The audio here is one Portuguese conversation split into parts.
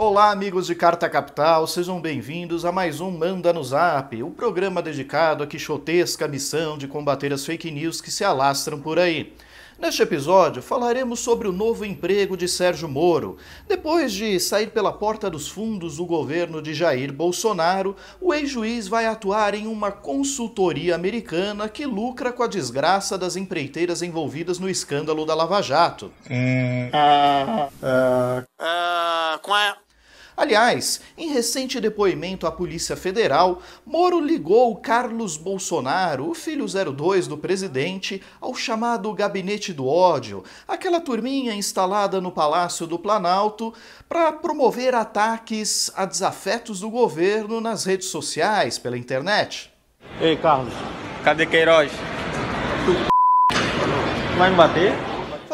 Olá, amigos de Carta Capital, sejam bem-vindos a mais um Manda no Zap, o programa dedicado à quixotesca missão de combater as fake news que se alastram por aí. Neste episódio, falaremos sobre o novo emprego de Sérgio Moro. Depois de sair pela porta dos fundos do governo de Jair Bolsonaro, o ex-juiz vai atuar em uma consultoria americana que lucra com a desgraça das empreiteiras envolvidas no escândalo da Lava Jato. Hum. Ah, ah, ah, qual é? Aliás, em recente depoimento à Polícia Federal, Moro ligou Carlos Bolsonaro, o filho 02 do presidente, ao chamado Gabinete do Ódio, aquela turminha instalada no Palácio do Planalto para promover ataques a desafetos do governo nas redes sociais, pela internet. Ei, Carlos. Cadê Queiroz? Tu vai me bater?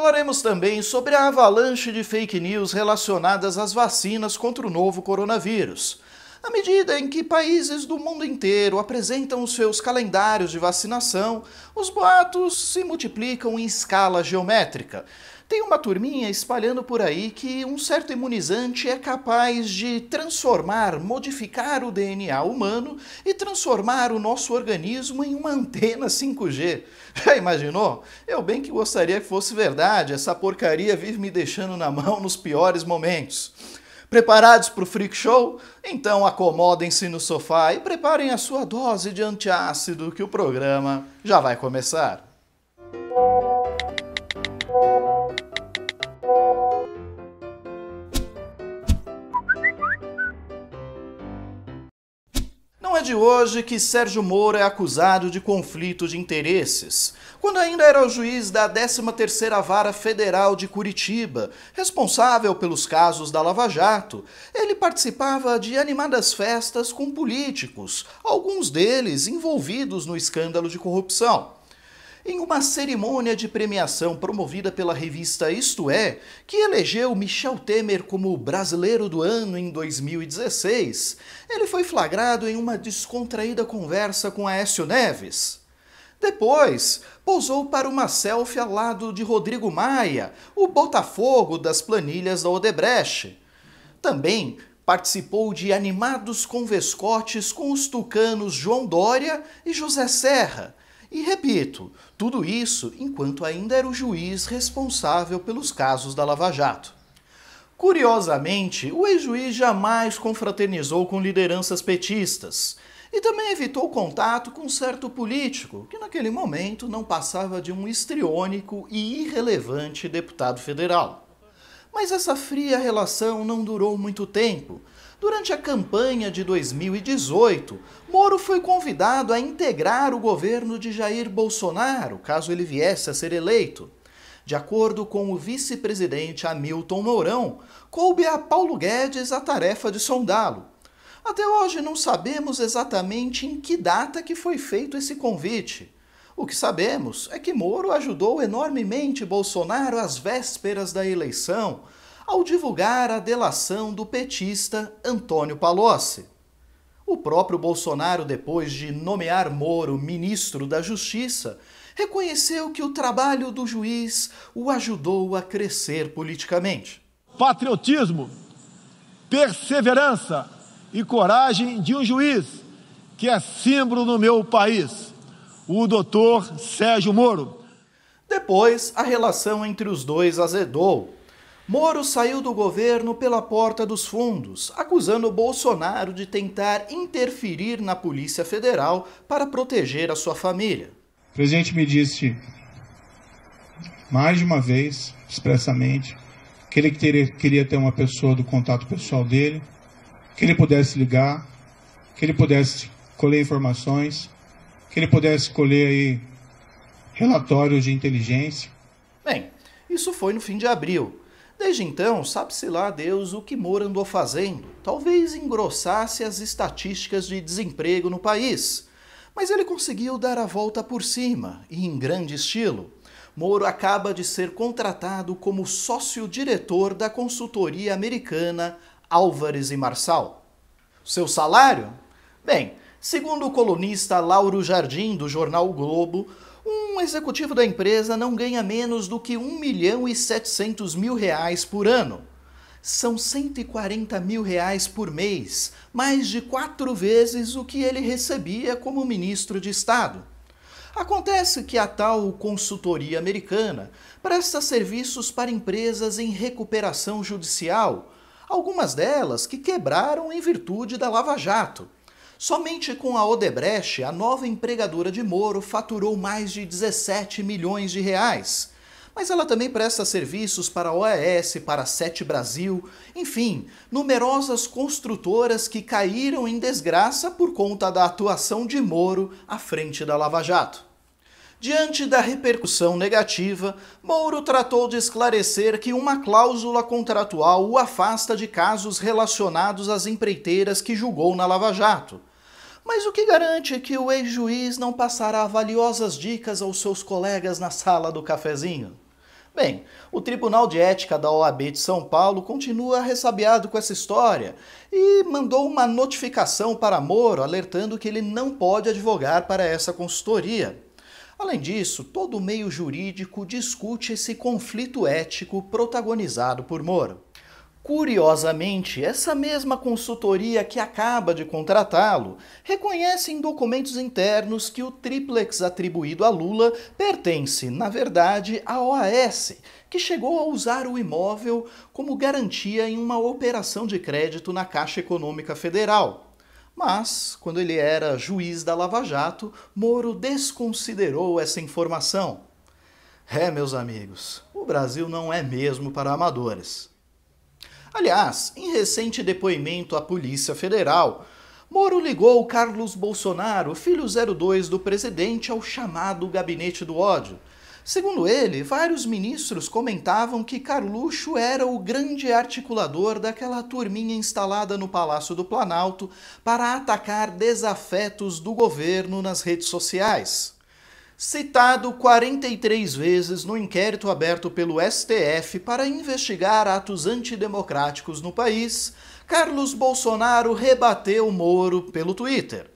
Falaremos também sobre a avalanche de fake news relacionadas às vacinas contra o novo coronavírus. À medida em que países do mundo inteiro apresentam os seus calendários de vacinação, os boatos se multiplicam em escala geométrica. Tem uma turminha espalhando por aí que um certo imunizante é capaz de transformar, modificar o DNA humano e transformar o nosso organismo em uma antena 5G. Já imaginou? Eu bem que gostaria que fosse verdade, essa porcaria vive me deixando na mão nos piores momentos. Preparados para o freak show? Então acomodem-se no sofá e preparem a sua dose de antiácido que o programa já vai começar. é de hoje que Sérgio Moro é acusado de conflito de interesses. Quando ainda era o juiz da 13ª Vara Federal de Curitiba, responsável pelos casos da Lava Jato, ele participava de animadas festas com políticos, alguns deles envolvidos no escândalo de corrupção em uma cerimônia de premiação promovida pela revista Isto É, que elegeu Michel Temer como brasileiro do ano em 2016, ele foi flagrado em uma descontraída conversa com Aécio Neves. Depois, pousou para uma selfie ao lado de Rodrigo Maia, o Botafogo das planilhas da Odebrecht. Também participou de animados convescotes com os tucanos João Dória e José Serra, e repito, tudo isso enquanto ainda era o juiz responsável pelos casos da Lava Jato. Curiosamente, o ex-juiz jamais confraternizou com lideranças petistas e também evitou contato com um certo político, que naquele momento não passava de um histriônico e irrelevante deputado federal. Mas essa fria relação não durou muito tempo, Durante a campanha de 2018, Moro foi convidado a integrar o governo de Jair Bolsonaro, caso ele viesse a ser eleito. De acordo com o vice-presidente Hamilton Mourão, coube a Paulo Guedes a tarefa de sondá-lo. Até hoje não sabemos exatamente em que data que foi feito esse convite. O que sabemos é que Moro ajudou enormemente Bolsonaro às vésperas da eleição, ao divulgar a delação do petista Antônio Palocci. O próprio Bolsonaro, depois de nomear Moro ministro da Justiça, reconheceu que o trabalho do juiz o ajudou a crescer politicamente. Patriotismo, perseverança e coragem de um juiz que é símbolo no meu país, o doutor Sérgio Moro. Depois, a relação entre os dois azedou. Moro saiu do governo pela porta dos fundos, acusando Bolsonaro de tentar interferir na Polícia Federal para proteger a sua família. O presidente me disse mais de uma vez, expressamente, que ele queria ter uma pessoa do contato pessoal dele, que ele pudesse ligar, que ele pudesse colher informações, que ele pudesse colher aí relatórios de inteligência. Bem, isso foi no fim de abril. Desde então, sabe-se lá Deus o que Moro andou fazendo. Talvez engrossasse as estatísticas de desemprego no país. Mas ele conseguiu dar a volta por cima, e em grande estilo. Moro acaba de ser contratado como sócio-diretor da consultoria americana Álvares e Marçal. Seu salário? Bem, segundo o colunista Lauro Jardim, do jornal o Globo, um executivo da empresa não ganha menos do que 1 milhão e 700 mil reais por ano. São 140 mil reais por mês, mais de quatro vezes o que ele recebia como ministro de Estado. Acontece que a tal consultoria americana presta serviços para empresas em recuperação judicial, algumas delas que quebraram em virtude da Lava Jato. Somente com a Odebrecht, a nova empregadora de Moro faturou mais de 17 milhões de reais. Mas ela também presta serviços para a OAS, para a Sete Brasil, enfim, numerosas construtoras que caíram em desgraça por conta da atuação de Moro à frente da Lava Jato. Diante da repercussão negativa, Moro tratou de esclarecer que uma cláusula contratual o afasta de casos relacionados às empreiteiras que julgou na Lava Jato. Mas o que garante que o ex-juiz não passará valiosas dicas aos seus colegas na sala do cafezinho? Bem, o Tribunal de Ética da OAB de São Paulo continua ressabiado com essa história e mandou uma notificação para Moro alertando que ele não pode advogar para essa consultoria. Além disso, todo o meio jurídico discute esse conflito ético protagonizado por Moro. Curiosamente, essa mesma consultoria que acaba de contratá-lo reconhece em documentos internos que o triplex atribuído a Lula pertence, na verdade, à OAS, que chegou a usar o imóvel como garantia em uma operação de crédito na Caixa Econômica Federal. Mas, quando ele era juiz da Lava Jato, Moro desconsiderou essa informação. É, meus amigos, o Brasil não é mesmo para amadores. Aliás, em recente depoimento à Polícia Federal, Moro ligou Carlos Bolsonaro, filho 02 do presidente, ao chamado Gabinete do Ódio, Segundo ele, vários ministros comentavam que Carluxo era o grande articulador daquela turminha instalada no Palácio do Planalto para atacar desafetos do governo nas redes sociais. Citado 43 vezes no inquérito aberto pelo STF para investigar atos antidemocráticos no país, Carlos Bolsonaro rebateu Moro pelo Twitter.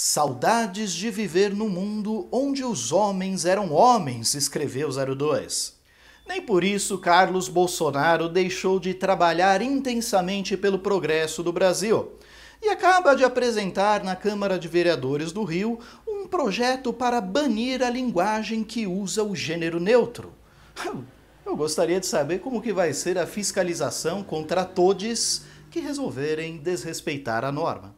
Saudades de viver no mundo onde os homens eram homens, escreveu 02. Nem por isso Carlos Bolsonaro deixou de trabalhar intensamente pelo progresso do Brasil e acaba de apresentar na Câmara de Vereadores do Rio um projeto para banir a linguagem que usa o gênero neutro. Eu gostaria de saber como que vai ser a fiscalização contra todes que resolverem desrespeitar a norma.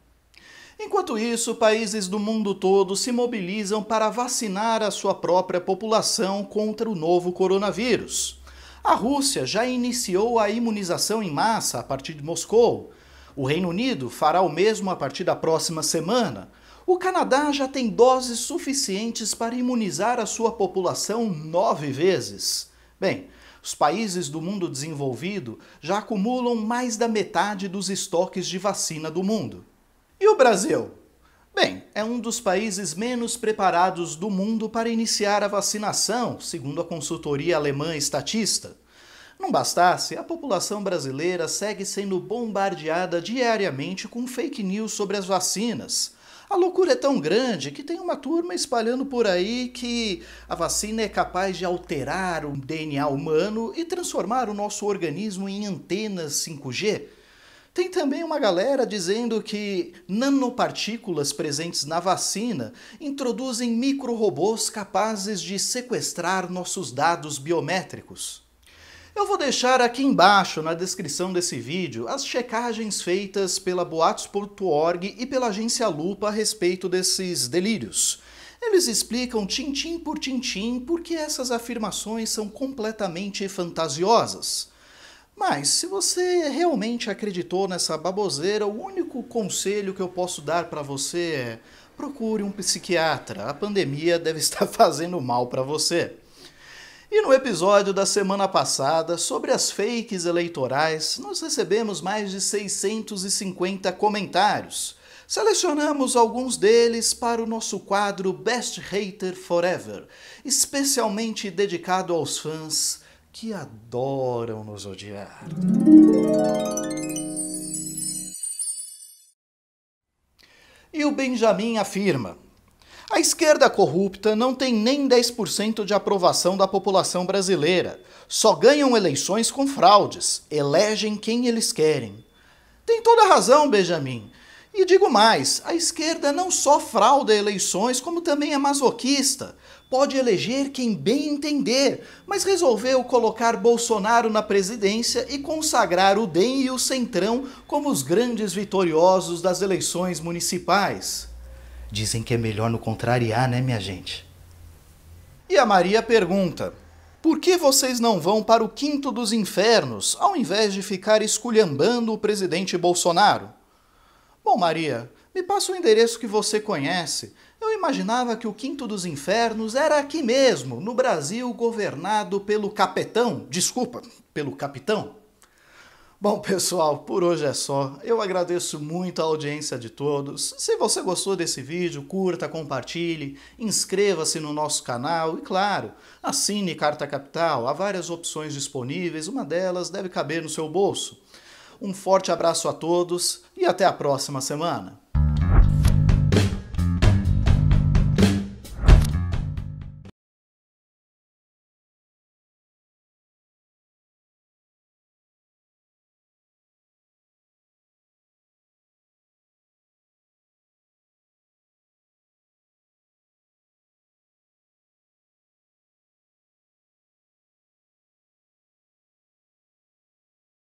Enquanto isso, países do mundo todo se mobilizam para vacinar a sua própria população contra o novo coronavírus. A Rússia já iniciou a imunização em massa a partir de Moscou. O Reino Unido fará o mesmo a partir da próxima semana. O Canadá já tem doses suficientes para imunizar a sua população nove vezes. Bem, os países do mundo desenvolvido já acumulam mais da metade dos estoques de vacina do mundo o Brasil? Bem, é um dos países menos preparados do mundo para iniciar a vacinação, segundo a consultoria alemã Estatista. Não bastasse, a população brasileira segue sendo bombardeada diariamente com fake news sobre as vacinas. A loucura é tão grande que tem uma turma espalhando por aí que a vacina é capaz de alterar o DNA humano e transformar o nosso organismo em antenas 5G tem também uma galera dizendo que nanopartículas presentes na vacina introduzem microrobôs capazes de sequestrar nossos dados biométricos. Eu vou deixar aqui embaixo na descrição desse vídeo as checagens feitas pela boatos.org e pela agência Lupa a respeito desses delírios. Eles explicam tintim por tintim por que essas afirmações são completamente fantasiosas. Mas se você realmente acreditou nessa baboseira, o único conselho que eu posso dar para você é: procure um psiquiatra. A pandemia deve estar fazendo mal para você. E no episódio da semana passada, sobre as fakes eleitorais, nós recebemos mais de 650 comentários. Selecionamos alguns deles para o nosso quadro Best Hater Forever, especialmente dedicado aos fãs que adoram nos odiar. E o Benjamin afirma: a esquerda corrupta não tem nem 10% de aprovação da população brasileira. Só ganham eleições com fraudes, elegem quem eles querem. Tem toda razão, Benjamin. E digo mais: a esquerda não só frauda eleições, como também é masoquista. Pode eleger quem bem entender, mas resolveu colocar Bolsonaro na presidência e consagrar o DEM e o Centrão como os grandes vitoriosos das eleições municipais. Dizem que é melhor no contrariar, né, minha gente? E a Maria pergunta: por que vocês não vão para o quinto dos infernos, ao invés de ficar esculhambando o presidente Bolsonaro? Bom, Maria, me passa o endereço que você conhece. Eu imaginava que o Quinto dos Infernos era aqui mesmo, no Brasil, governado pelo capetão. Desculpa, pelo capitão. Bom, pessoal, por hoje é só. Eu agradeço muito a audiência de todos. Se você gostou desse vídeo, curta, compartilhe, inscreva-se no nosso canal e, claro, assine Carta Capital. Há várias opções disponíveis, uma delas deve caber no seu bolso. Um forte abraço a todos e até a próxima semana.